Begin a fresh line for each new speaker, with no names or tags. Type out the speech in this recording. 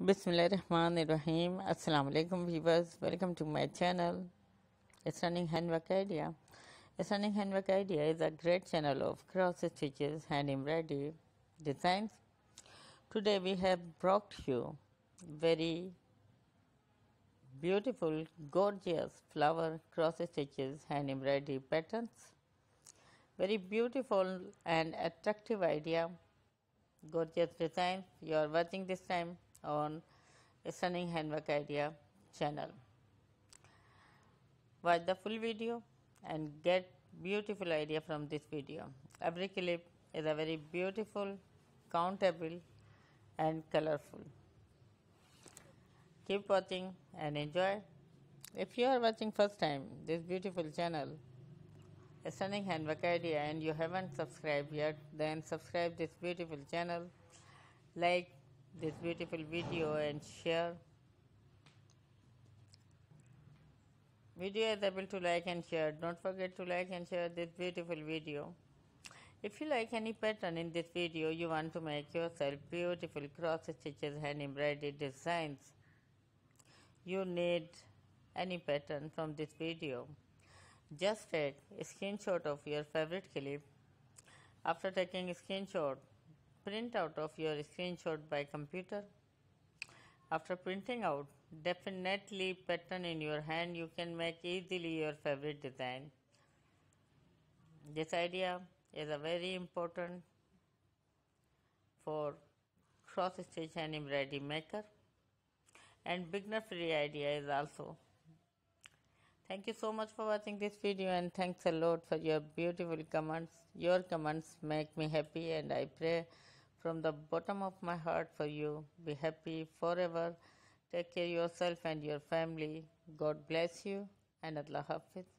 Bismillahirrahmanirrahim. Assalamualaikum. alaikum viewers. Welcome to my channel. running Handwork Idea. running Handwork Idea is a great channel of cross stitches, hand embroidery designs. Today we have brought you very beautiful, gorgeous flower cross stitches, hand embroidery patterns. Very beautiful and attractive idea. Gorgeous designs. You are watching this time on stunning handwork idea channel. Watch the full video and get beautiful idea from this video. Every clip is a very beautiful, countable and colorful. Keep watching and enjoy. If you are watching first time this beautiful channel, a Stunning Handwork Idea and you haven't subscribed yet, then subscribe this beautiful channel. Like this beautiful video and share video is able to like and share don't forget to like and share this beautiful video if you like any pattern in this video you want to make yourself beautiful cross stitches hand embroidered designs you need any pattern from this video just take a screenshot of your favorite clip after taking a screenshot print out of your screenshot by computer. After printing out definitely pattern in your hand, you can make easily your favorite design. This idea is a very important for cross stitch and embroidery maker and beginner free idea is also. Thank you so much for watching this video and thanks a lot for your beautiful comments. Your comments make me happy and I pray from the bottom of my heart for you. Be happy forever. Take care yourself and your family. God bless you and Allah Hafiz.